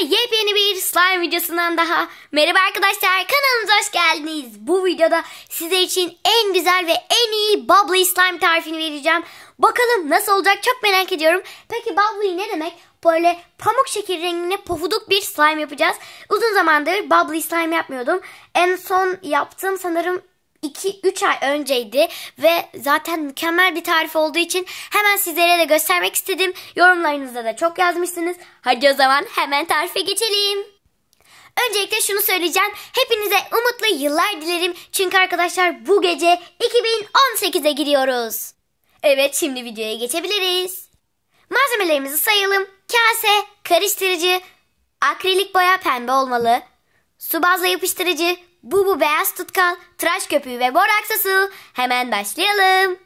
yepyeni bir slime videosundan daha merhaba arkadaşlar kanalımıza hoş geldiniz. Bu videoda size için en güzel ve en iyi bubbly slime tarifini vereceğim. Bakalım nasıl olacak çok merak ediyorum. Peki bubbly ne demek? Böyle pamuk şeker rengine pofuduk bir slime yapacağız. Uzun zamandır bubbly slime yapmıyordum. En son yaptığım sanırım 2-3 ay önceydi ve zaten mükemmel bir tarif olduğu için hemen sizlere de göstermek istedim. Yorumlarınızda da çok yazmışsınız. Hadi o zaman hemen tarife geçelim. Öncelikle şunu söyleyeceğim. Hepinize umutlu yıllar dilerim. Çünkü arkadaşlar bu gece 2018'e giriyoruz. Evet şimdi videoya geçebiliriz. Malzemelerimizi sayalım. Kase, karıştırıcı, akrilik boya pembe olmalı, su bazlı yapıştırıcı, bu bu Beyaz Tutkal, Tıraş Köpüğü ve Borak Sası. Hemen başlayalım.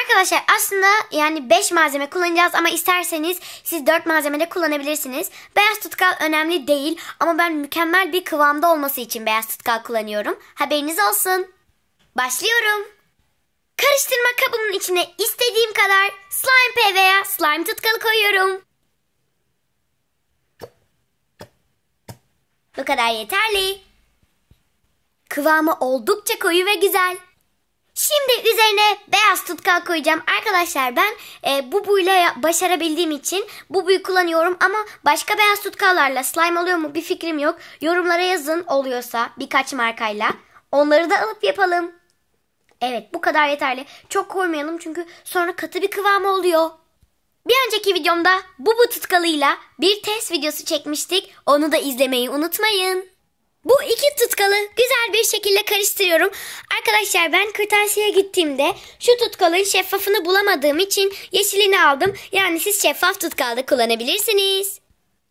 Arkadaşlar aslında yani 5 malzeme kullanacağız ama isterseniz siz 4 malzeme de kullanabilirsiniz. Beyaz tutkal önemli değil ama ben mükemmel bir kıvamda olması için beyaz tutkal kullanıyorum. Haberiniz olsun. Başlıyorum. Karıştırma kabının içine istediğim kadar slime pay veya slime tutkalı koyuyorum. Bu kadar yeterli. Kıvamı oldukça koyu ve güzel. Şimdi üzerine beyaz tutkal koyacağım. Arkadaşlar ben e, bu buyla başarabildiğim için bu buyu kullanıyorum ama başka beyaz tutkallarla slime oluyor mu bir fikrim yok. Yorumlara yazın oluyorsa birkaç markayla. Onları da alıp yapalım. Evet bu kadar yeterli. Çok koymayalım çünkü sonra katı bir kıvam oluyor. Bir önceki videomda bu bu tutkalıyla bir test videosu çekmiştik. Onu da izlemeyi unutmayın. Bu iki tutkalı güzel bir şekilde karıştırıyorum. Arkadaşlar ben kırtasiyeye gittiğimde şu tutkalın şeffafını bulamadığım için yeşilini aldım. Yani siz şeffaf tutkal da kullanabilirsiniz.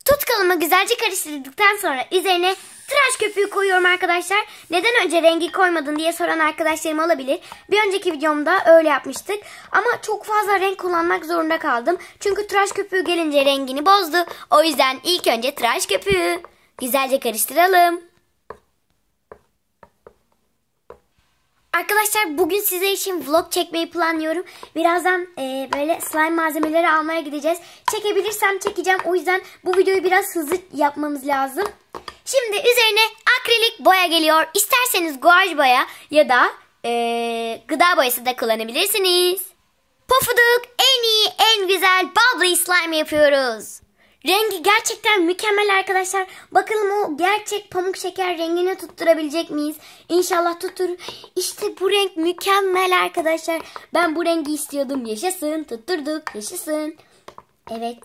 Tutkalımı güzelce karıştırdıktan sonra üzerine tıraş köpüğü koyuyorum arkadaşlar. Neden önce rengi koymadın diye soran arkadaşlarım olabilir. Bir önceki videomda öyle yapmıştık. Ama çok fazla renk kullanmak zorunda kaldım. Çünkü tıraş köpüğü gelince rengini bozdu. O yüzden ilk önce tıraş köpüğü. Güzelce karıştıralım. Arkadaşlar bugün size için vlog çekmeyi planlıyorum. Birazdan e, böyle slime malzemeleri almaya gideceğiz. Çekebilirsem çekeceğim. O yüzden bu videoyu biraz hızlı yapmamız lazım. Şimdi üzerine akrilik boya geliyor. İsterseniz guaj boya ya da e, gıda boyası da kullanabilirsiniz. Pofuduk en iyi en güzel bubbly slime yapıyoruz. Rengi gerçekten mükemmel arkadaşlar. Bakalım o gerçek pamuk şeker rengini tutturabilecek miyiz? İnşallah tutturur. İşte bu renk mükemmel arkadaşlar. Ben bu rengi istiyordum. Yaşasın. Tutturduk. Yaşasın. Evet.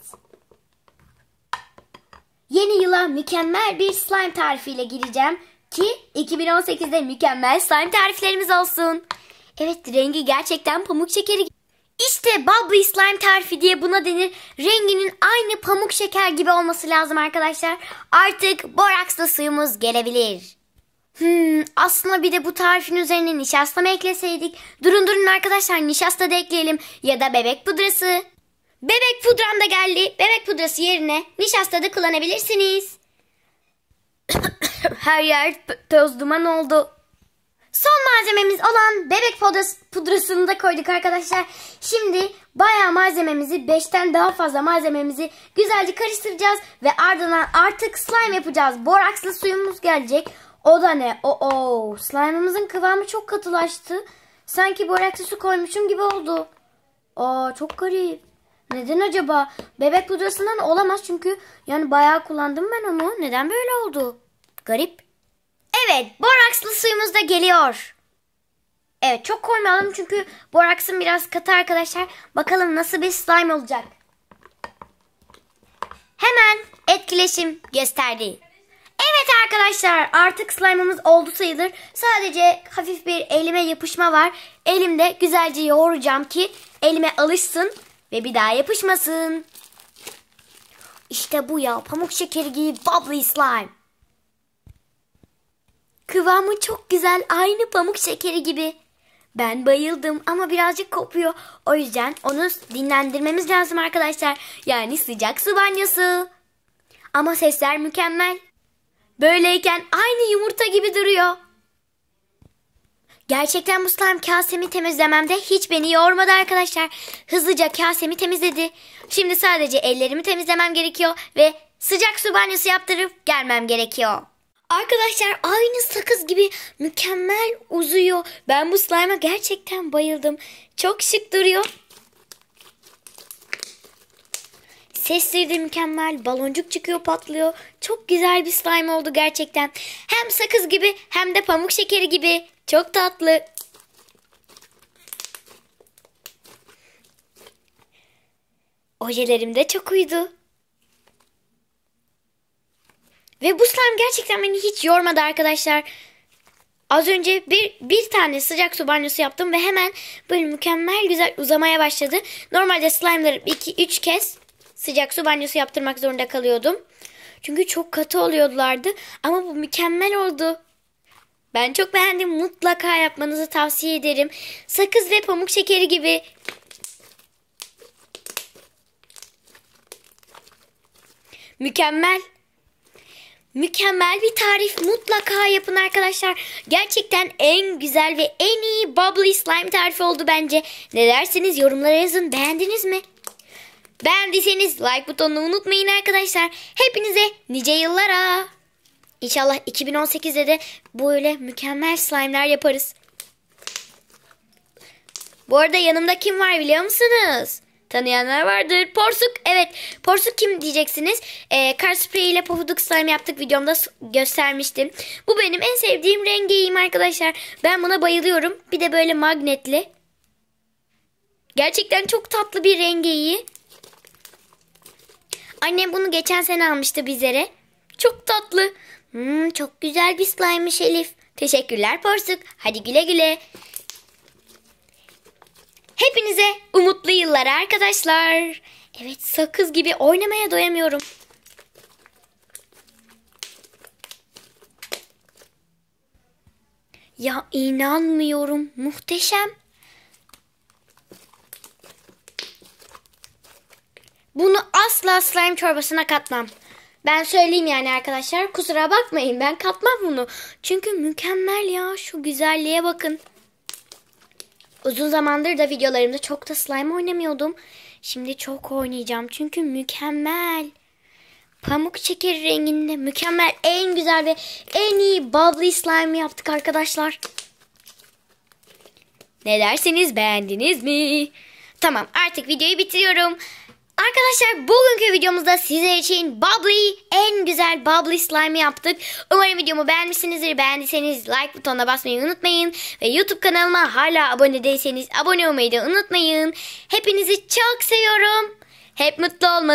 Yeni yıla mükemmel bir slime tarifiyle gireceğim. Ki 2018'de mükemmel slime tariflerimiz olsun. Evet rengi gerçekten pamuk şekeri işte Bubble Slime tarifi diye buna denir. Renginin aynı pamuk şeker gibi olması lazım arkadaşlar. Artık borakslı suyumuz gelebilir. Hmm, aslında bir de bu tarifin üzerine nişasta mı ekleseydik? Durun durun arkadaşlar nişasta da ekleyelim ya da bebek pudrası. Bebek pudram da geldi. Bebek pudrası yerine nişasta da kullanabilirsiniz. Her yer toz duman oldu. Son malzememiz olan bebek pudrasını da koyduk arkadaşlar. Şimdi bayağı malzememizi 5'ten daha fazla malzememizi güzelce karıştıracağız. Ve ardından artık slime yapacağız. Borakslı suyumuz gelecek. O da ne? Oo, oh, slime'ımızın kıvamı çok katılaştı. Sanki borakslı su koymuşum gibi oldu. Aa çok garip. Neden acaba? Bebek pudrasından olamaz çünkü yani bayağı kullandım ben onu. Neden böyle oldu? Garip. Evet, borakslı suyumuz da geliyor. Evet, çok koymayalım çünkü boraksın biraz katı arkadaşlar. Bakalım nasıl bir slime olacak. Hemen etkileşim gösterdi. Evet arkadaşlar artık slime'ımız oldu sayılır. Sadece hafif bir elime yapışma var. Elimde güzelce yoğuracağım ki elime alışsın ve bir daha yapışmasın. İşte bu ya pamuk şekeri gibi bubbly slime. Kıvamı çok güzel aynı pamuk şekeri gibi. Ben bayıldım ama birazcık kopuyor. O yüzden onu dinlendirmemiz lazım arkadaşlar. Yani sıcak su banyosu. Ama sesler mükemmel. Böyleyken aynı yumurta gibi duruyor. Gerçekten bu slime kasemi temizlememde hiç beni yormadı arkadaşlar. Hızlıca kasemi temizledi. Şimdi sadece ellerimi temizlemem gerekiyor ve sıcak su banyosu yaptırıp gelmem gerekiyor. Arkadaşlar aynı sakız gibi mükemmel uzuyor. Ben bu slime'a gerçekten bayıldım. Çok şık duruyor. Sesleri de mükemmel. Baloncuk çıkıyor patlıyor. Çok güzel bir slime oldu gerçekten. Hem sakız gibi hem de pamuk şekeri gibi. Çok tatlı. Ojelerim de çok uydu. Ve bu slime gerçekten beni hiç yormadı arkadaşlar. Az önce bir, bir tane sıcak su banyosu yaptım ve hemen böyle mükemmel güzel uzamaya başladı. Normalde slime'ları 2-3 kez sıcak su banyosu yaptırmak zorunda kalıyordum. Çünkü çok katı oluyorlardı ama bu mükemmel oldu. Ben çok beğendim. Mutlaka yapmanızı tavsiye ederim. Sakız ve pamuk şekeri gibi mükemmel. Mükemmel bir tarif mutlaka yapın arkadaşlar. Gerçekten en güzel ve en iyi bubbly slime tarifi oldu bence. Ne dersiniz yorumlara yazın beğendiniz mi? Beğendiyseniz like butonunu unutmayın arkadaşlar. Hepinize nice yıllara. İnşallah 2018'de de böyle mükemmel slime'lar yaparız. Bu arada yanımda kim var biliyor musunuz? tanıyanlar vardır. Porsuk evet Porsuk kim diyeceksiniz. Ee, kar spreyi ile pofuduk slime yaptık videomda göstermiştim. Bu benim en sevdiğim rengiyim arkadaşlar. Ben buna bayılıyorum. Bir de böyle magnetli. Gerçekten çok tatlı bir rengeyi. Annem bunu geçen sene almıştı bizlere. Çok tatlı. Hmm, çok güzel bir slimemiş Elif. Teşekkürler Porsuk. Hadi güle güle. Hepinize umutlu yıllar arkadaşlar. Evet sakız gibi oynamaya doyamıyorum. Ya inanmıyorum. Muhteşem. Bunu asla slime çorbasına katmam. Ben söyleyeyim yani arkadaşlar. Kusura bakmayın ben katmam bunu. Çünkü mükemmel ya. Şu güzelliğe bakın. Uzun zamandır da videolarımda çok da slime oynamıyordum. Şimdi çok oynayacağım çünkü mükemmel. Pamuk şekeri renginde mükemmel en güzel ve en iyi bubbly slime yaptık arkadaşlar. Ne dersiniz beğendiniz mi? Tamam artık videoyu bitiriyorum. Arkadaşlar bugünkü videomuzda sizler için Bubbly en güzel Bubbly slime yaptık. Umarım videomu beğenmişsinizdir. Beğendiyseniz like butonuna basmayı unutmayın. Ve YouTube kanalıma hala abone değilseniz abone olmayı da unutmayın. Hepinizi çok seviyorum. Hep mutlu olun.